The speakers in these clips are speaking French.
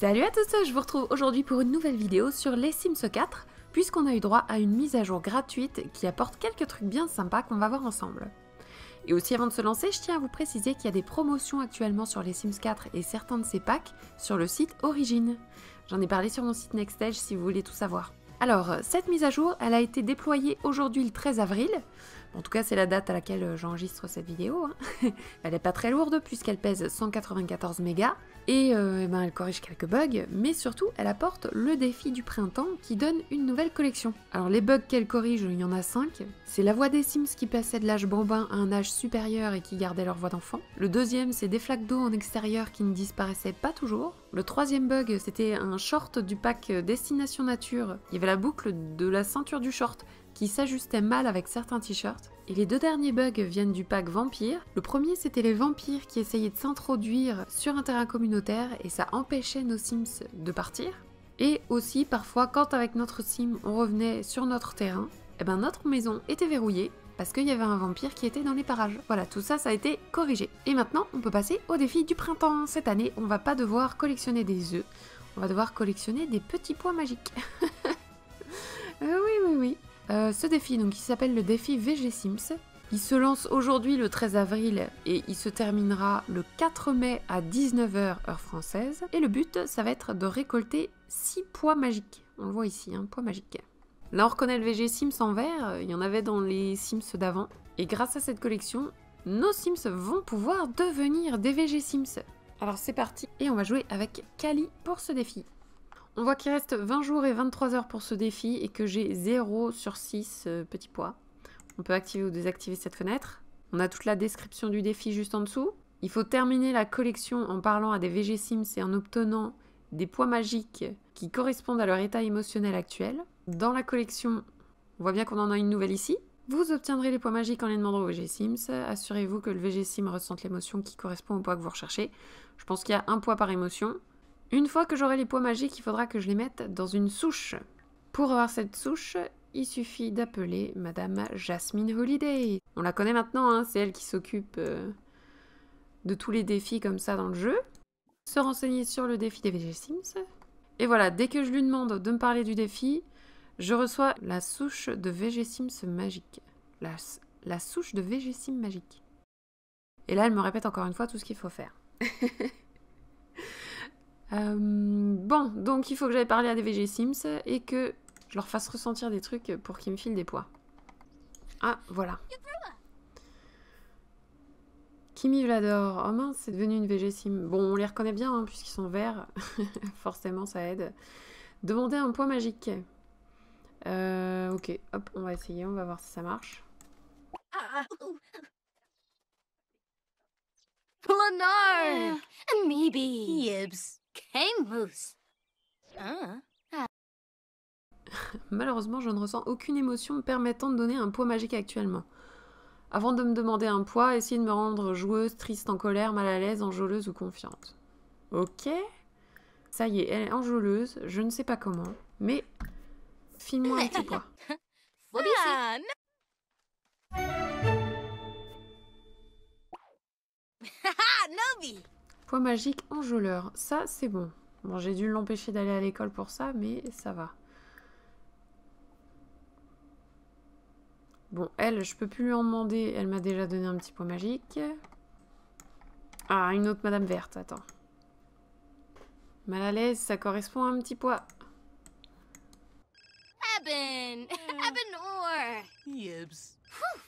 Salut à tous, je vous retrouve aujourd'hui pour une nouvelle vidéo sur les Sims 4, puisqu'on a eu droit à une mise à jour gratuite qui apporte quelques trucs bien sympas qu'on va voir ensemble. Et aussi avant de se lancer, je tiens à vous préciser qu'il y a des promotions actuellement sur les Sims 4 et certains de ses packs sur le site Origin. J'en ai parlé sur mon site Nextage si vous voulez tout savoir. Alors, cette mise à jour, elle a été déployée aujourd'hui le 13 avril. En tout cas, c'est la date à laquelle euh, j'enregistre cette vidéo. Hein. elle est pas très lourde puisqu'elle pèse 194 mégas et, euh, eh ben, elle corrige quelques bugs, mais surtout elle apporte le défi du printemps qui donne une nouvelle collection. Alors les bugs qu'elle corrige, il y en a 5. C'est la voix des Sims qui passait de l'âge bambin à un âge supérieur et qui gardait leur voix d'enfant. Le deuxième, c'est des flaques d'eau en extérieur qui ne disparaissaient pas toujours. Le troisième bug, c'était un short du pack euh, Destination Nature. Il y avait la boucle de la ceinture du short qui s'ajustait mal avec certains t-shirts. Et les deux derniers bugs viennent du pack Vampire. Le premier, c'était les vampires qui essayaient de s'introduire sur un terrain communautaire et ça empêchait nos Sims de partir. Et aussi, parfois, quand avec notre Sim, on revenait sur notre terrain, eh ben, notre maison était verrouillée parce qu'il y avait un vampire qui était dans les parages. Voilà, tout ça, ça a été corrigé. Et maintenant, on peut passer au défi du printemps. Cette année, on va pas devoir collectionner des œufs, on va devoir collectionner des petits pois magiques. Euh, oui, oui, oui. Euh, ce défi, donc, il s'appelle le défi VG Sims. Il se lance aujourd'hui le 13 avril et il se terminera le 4 mai à 19h heure française. Et le but, ça va être de récolter 6 poids magiques. On le voit ici, un hein, poids magique. Là, on reconnaît le VG Sims en vert, il y en avait dans les Sims d'avant. Et grâce à cette collection, nos Sims vont pouvoir devenir des VG Sims. Alors c'est parti et on va jouer avec Kali pour ce défi. On voit qu'il reste 20 jours et 23 heures pour ce défi et que j'ai 0 sur 6 euh, petits pois. On peut activer ou désactiver cette fenêtre. On a toute la description du défi juste en dessous. Il faut terminer la collection en parlant à des VG Sims et en obtenant des poids magiques qui correspondent à leur état émotionnel actuel. Dans la collection, on voit bien qu'on en a une nouvelle ici. Vous obtiendrez les poids magiques en les demandant au VG Sims. Assurez-vous que le VG Sim ressente l'émotion qui correspond au poids que vous recherchez. Je pense qu'il y a un poids par émotion. Une fois que j'aurai les poids magiques, il faudra que je les mette dans une souche. Pour avoir cette souche, il suffit d'appeler Madame Jasmine Holiday. On la connaît maintenant, hein, c'est elle qui s'occupe euh, de tous les défis comme ça dans le jeu. Se renseigner sur le défi des VG Sims. Et voilà, dès que je lui demande de me parler du défi, je reçois la souche de VG Sims magique. La, souche de VG magique. Et là, elle me répète encore une fois tout ce qu'il faut faire. Euh, bon, donc il faut que j'aille parler à des VG Sims et que je leur fasse ressentir des trucs pour qu'ils me filent des poids. Ah, voilà. Kimi l'adore. Oh mince, c'est devenu une VG Sim. Bon, on les reconnaît bien hein, puisqu'ils sont verts. Forcément, ça aide. Demander un poids magique. Euh, ok, hop, on va essayer, on va voir si ça marche. Ah, maybe. Hey, ah. Malheureusement, je ne ressens aucune émotion me permettant de donner un poids magique actuellement. Avant de me demander un poids, essayez de me rendre joueuse, triste, en colère, mal à l'aise, enjôleuse ou confiante. Ok Ça y est, elle est enjôleuse, je ne sais pas comment, mais file-moi un petit poids. Poids magique enjôleur. Ça, c'est bon. Bon, j'ai dû l'empêcher d'aller à l'école pour ça, mais ça va. Bon, elle, je peux plus lui en demander. Elle m'a déjà donné un petit poids magique. Ah, une autre Madame Verte, attends. Mal à l'aise, ça correspond à un petit poids. Abin!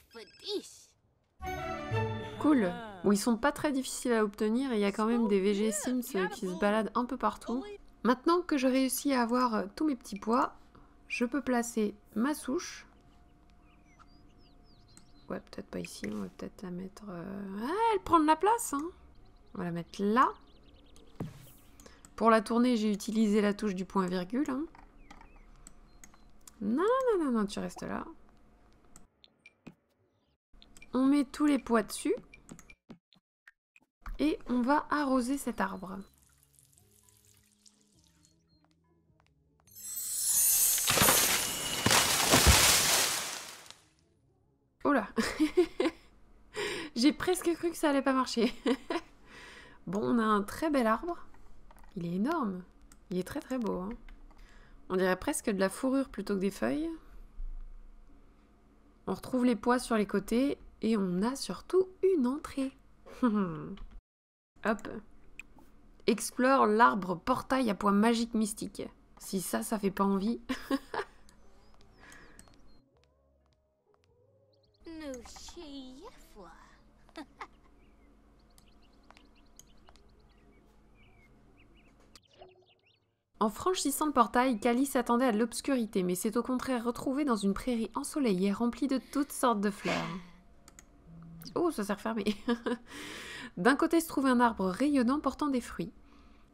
où ils sont pas très difficiles à obtenir et il y a quand même des VG Sims qui se baladent un peu partout. Maintenant que je réussis à avoir tous mes petits pois, je peux placer ma souche. Ouais, peut-être pas ici, on va peut-être la mettre... Euh, ah, elle prend de la place, hein. On va la mettre là. Pour la tourner, j'ai utilisé la touche du point virgule. Hein. Non, non, non, non, tu restes là. On met tous les poids dessus et on va arroser cet arbre. Oh là J'ai presque cru que ça allait pas marcher. bon, on a un très bel arbre. Il est énorme. Il est très très beau. Hein. On dirait presque de la fourrure plutôt que des feuilles. On retrouve les pois sur les côtés et on a surtout une entrée. Hop. Explore l'arbre portail à poids magique mystique. Si ça, ça fait pas envie. En franchissant le portail, Kali s'attendait à l'obscurité, mais s'est au contraire retrouvée dans une prairie ensoleillée remplie de toutes sortes de fleurs. Oh, ça s'est refermé D'un côté se trouve un arbre rayonnant portant des fruits.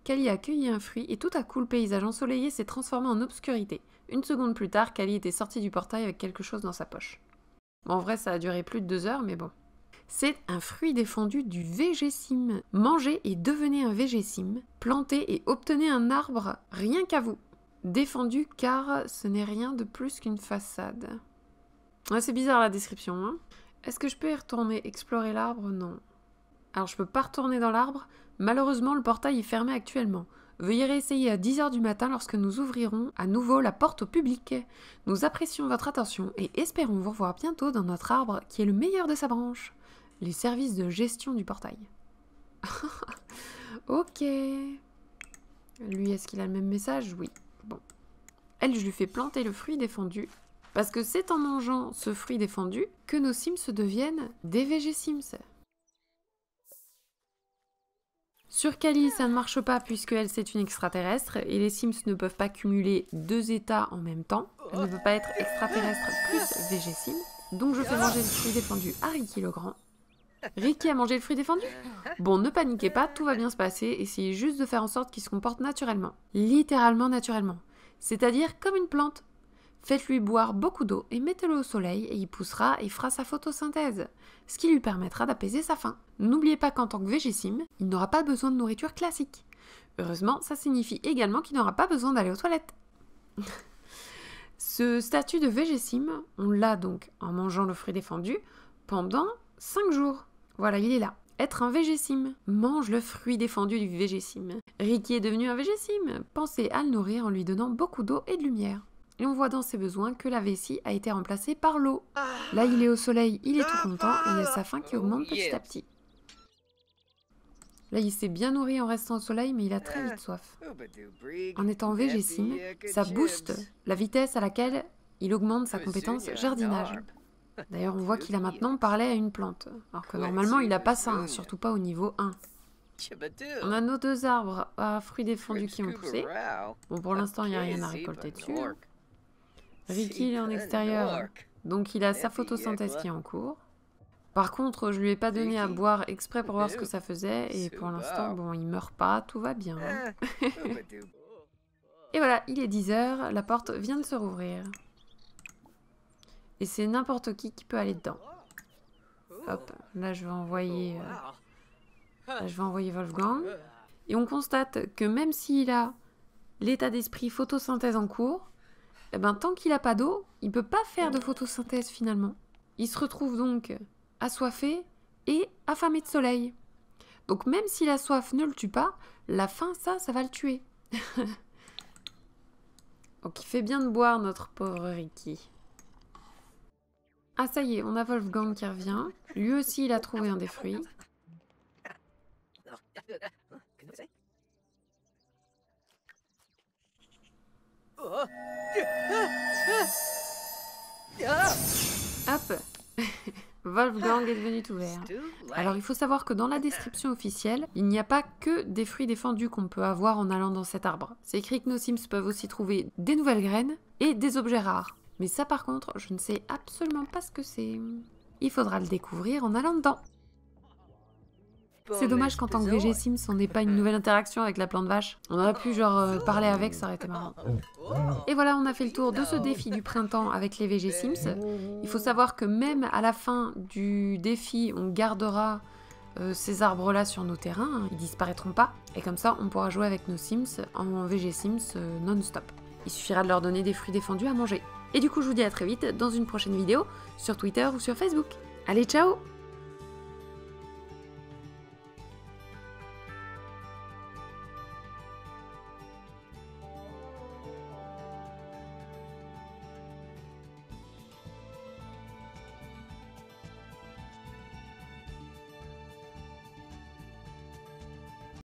a cueilli un fruit et tout à coup le paysage ensoleillé s'est transformé en obscurité. Une seconde plus tard, Kali était sortie du portail avec quelque chose dans sa poche. en vrai, ça a duré plus de deux heures, mais bon. C'est un fruit défendu du végésime. Mangez et devenez un végésime. Plantez et obtenez un arbre, rien qu'à vous. Défendu car ce n'est rien de plus qu'une façade. c'est bizarre la description. Hein. Est-ce que je peux y retourner explorer l'arbre Non. Alors je peux pas retourner dans l'arbre. Malheureusement, le portail est fermé actuellement. Veuillez réessayer à 10h du matin lorsque nous ouvrirons à nouveau la porte au public. Nous apprécions votre attention et espérons vous revoir bientôt dans notre arbre qui est le meilleur de sa branche. Les services de gestion du portail. ok. Lui, est-ce qu'il a le même message Oui. Bon. Elle, je lui fais planter le fruit défendu. Parce que c'est en mangeant ce fruit défendu que nos sims deviennent des VG Sims. Sur Kali, ça ne marche pas puisque elle c'est une extraterrestre et les Sims ne peuvent pas cumuler deux états en même temps. Elle ne peut pas être extraterrestre plus VG Donc je fais manger le fruit défendu à Ricky le Grand. Ricky a mangé le fruit défendu Bon, ne paniquez pas, tout va bien se passer. Essayez juste de faire en sorte qu'il se comporte naturellement. Littéralement naturellement. C'est-à-dire comme une plante. Faites-lui boire beaucoup d'eau et mettez-le au soleil et il poussera et fera sa photosynthèse, ce qui lui permettra d'apaiser sa faim. N'oubliez pas qu'en tant que végésime, il n'aura pas besoin de nourriture classique. Heureusement, ça signifie également qu'il n'aura pas besoin d'aller aux toilettes. ce statut de végésime, on l'a donc en mangeant le fruit défendu pendant 5 jours. Voilà, il est là. Être un végésime. Mange le fruit défendu du végésime. Ricky est devenu un végésime. Pensez à le nourrir en lui donnant beaucoup d'eau et de lumière et on voit dans ses besoins que la vessie a été remplacée par l'eau. Ah. Là, il est au soleil, il est tout ah, content et il a sa faim qui ah, augmente oh, petit à petit. Là, il s'est bien nourri en restant au soleil, mais il a très vite soif. Oh, en étant végécime, ça booste la vitesse à laquelle il augmente sa compétence jardinage. D'ailleurs, on voit qu'il a maintenant parlé à une plante, alors que normalement, il n'a pas ça, hein, surtout pas au niveau 1. On a nos deux arbres à fruits défendus qui ont poussé. Bon, pour l'instant, il n'y a rien à récolter dessus. Ricky, est en extérieur. Donc il a sa photosynthèse qui est en cours. Par contre, je lui ai pas donné à boire exprès pour voir ce eh que ça faisait, et pour l'instant, bon, il meurt pas, tout va bien. Ah. Oh, bah, et voilà, il est 10h, la porte vient de se rouvrir. Et c'est n'importe qui qui peut aller dedans. Hop, là je vais envoyer... Oh, euh, là, je vais envoyer Wolfgang. Et on constate que même s'il a l'état d'esprit photosynthèse en cours, eh ben, tant qu'il n'a pas d'eau, il ne peut pas faire de photosynthèse finalement. Il se retrouve donc assoiffé et affamé de soleil. Donc même si la soif ne le tue pas, la faim, ça, ça va le tuer. donc il fait bien de boire notre pauvre Ricky. Ah ça y est, on a Wolfgang qui revient. Lui aussi, il a trouvé un des fruits. Hop Wolfgang est devenu tout vert. Alors il faut savoir que dans la description officielle, il n'y a pas que des fruits défendus qu'on peut avoir en allant dans cet arbre. C'est écrit que nos Sims peuvent aussi trouver des nouvelles graines et des objets rares. Mais ça par contre, je ne sais absolument pas ce que c'est. Il faudra le découvrir en allant dedans. C'est dommage qu'en tant que VG Sims, on n'ait pas une mm. nouvelle interaction avec la plante vache. On aurait pu genre euh, parler avec, ça aurait été marrant. Oh, oh, oh. Et voilà, on a fait le tour de ce défi du printemps avec les VG Sims. Il faut savoir que même à la fin du défi, on gardera euh, ces arbres-là sur nos terrains, hein. ils disparaîtront pas. Et comme ça, on pourra jouer avec nos Sims en VG Sims euh, non-stop. Il suffira de leur donner des fruits défendus à manger. Et du coup, je vous dis à très vite dans une prochaine vidéo sur Twitter ou sur Facebook. Allez, ciao